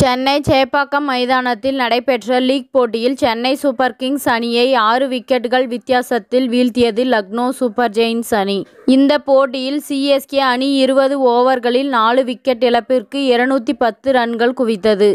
சென்னை சேப்பாக்கம் மைதானத்தில் நடைபெற்ற லீக் போட்டியில் சென்னை சூப்பர் கிங்ஸ் அணியை ஆறு விக்கெட்டுகள் வித்தியாசத்தில் வீழ்த்தியது லக்னோ சூப்பர் ஜெயின்ஸ் அணி இந்த போட்டியில் சிஎஸ்கே அணி இருபது ஓவர்களில் நாலு விக்கெட் இழப்பிற்கு இருநூத்தி பத்து ரன்கள் குவித்தது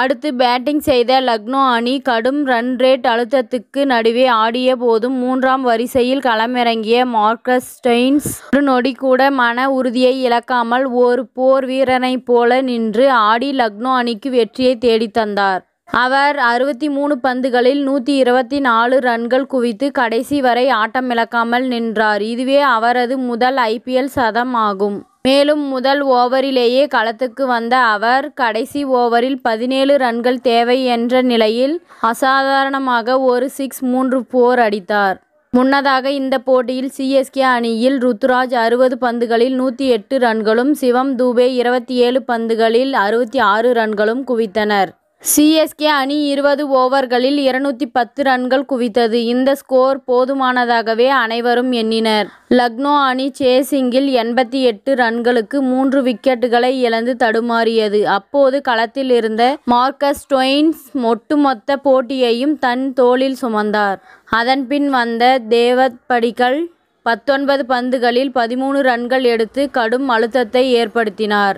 அடுத்து பேட்டிங் செய்த லக்னோ அணி கடும் ரன் ரேட் அழுத்தத்துக்கு நடுவே ஆடிய போதும் மூன்றாம் வரிசையில் களமிறங்கிய மார்க்கஸ் ஸ்டெயின்ஸ் ஒரு நொடி கூட மன உறுதியை இழக்காமல் ஒரு போர் வீரனைப் போல நின்று ஆடி லக்னோ அணிக்கு வெற்றியை தேடித்தந்தார் அவர் அறுபத்தி மூணு பந்துகளில் நூற்றி இருபத்தி நாலு ரன்கள் குவித்து கடைசி வரை ஆட்டமிழக்காமல் நின்றார் இதுவே அவரது முதல் ஐபிஎல் சதம் ஆகும் மேலும் முதல் ஓவரிலேயே களத்துக்கு வந்த அவர் கடைசி ஓவரில் பதினேழு ரன்கள் தேவை என்ற நிலையில் அசாதாரணமாக ஒரு சிக்ஸ் மூன்று போர் அடித்தார் முன்னதாக இந்த போட்டியில் சிஎஸ்கே அணியில் ருத்ராஜ் அறுபது பந்துகளில் நூற்றி எட்டு ரன்களும் சிவம் தூபே இருபத்தி ஏழு பந்துகளில் அறுபத்தி ஆறு ரன்களும் குவித்தனர் சிஎஸ்கே அணி இருபது ஓவர்களில் இருநூத்தி பத்து ரன்கள் குவித்தது இந்த ஸ்கோர் போதுமானதாகவே அனைவரும் எண்ணினர் லக்னோ அணி சேசிங்கில் எண்பத்தி எட்டு ரன்களுக்கு மூன்று விக்கெட்டுகளை இழந்து தடுமாறியது அப்போது களத்தில் இருந்த மார்க்கஸ் டொயின்ஸ் ஒட்டுமொத்த போட்டியையும் தன் தோளில் சுமந்தார் அதன்பின் வந்த தேவத் படிக்கல் பத்தொன்பது பந்துகளில் பதிமூணு ரன்கள் எடுத்து கடும் அழுத்தத்தை ஏற்படுத்தினார்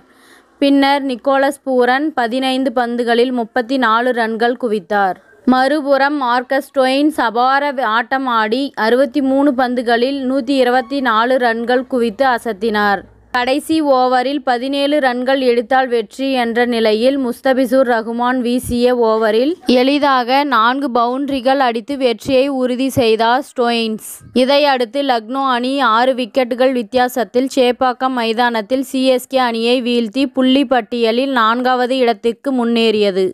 பின்னர் நிக்கோலஸ் பூரன் பதினைந்து பந்துகளில் முப்பத்தி நாலு ரன்கள் குவித்தார் மறுபுறம் மார்க்கஸ் சபார ஆட்டம் ஆடி அறுபத்தி மூணு பந்துகளில் நூற்றி இருபத்தி நாலு ரன்கள் குவித்து அசத்தினார் கடைசி ஓவரில் பதினேழு ரன்கள் எடுத்தால் வெற்றி என்ற நிலையில் முஸ்தபிசூர் ரகுமான் வீசிய ஓவரில் எளிதாக நான்கு பவுண்டரிகள் அடித்து வெற்றியை உறுதி செய்தார் ஸ்டோயின்ஸ் இதையடுத்து லக்னோ அணி ஆறு விக்கெட்டுகள் வித்தியாசத்தில் சேப்பாக்கம் மைதானத்தில் சிஎஸ்கே அணியை வீழ்த்தி புள்ளி பட்டியலில் நான்காவது இடத்துக்கு முன்னேறியது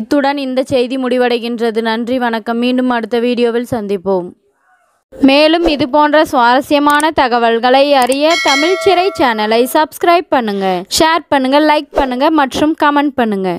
இத்துடன் இந்த செய்தி முடிவடைகின்றது நன்றி வணக்கம் மீண்டும் அடுத்த வீடியோவில் சந்திப்போம் மேலும் இது போன்ற சுவாரஸ்யமான தகவல்களை அறிய தமிழ் சிறை சேனலை சப்ஸ்கிரைப் பண்ணுங்க ஷேர் பண்ணுங்க லைக் பண்ணுங்க மற்றும் கமெண்ட் பண்ணுங்க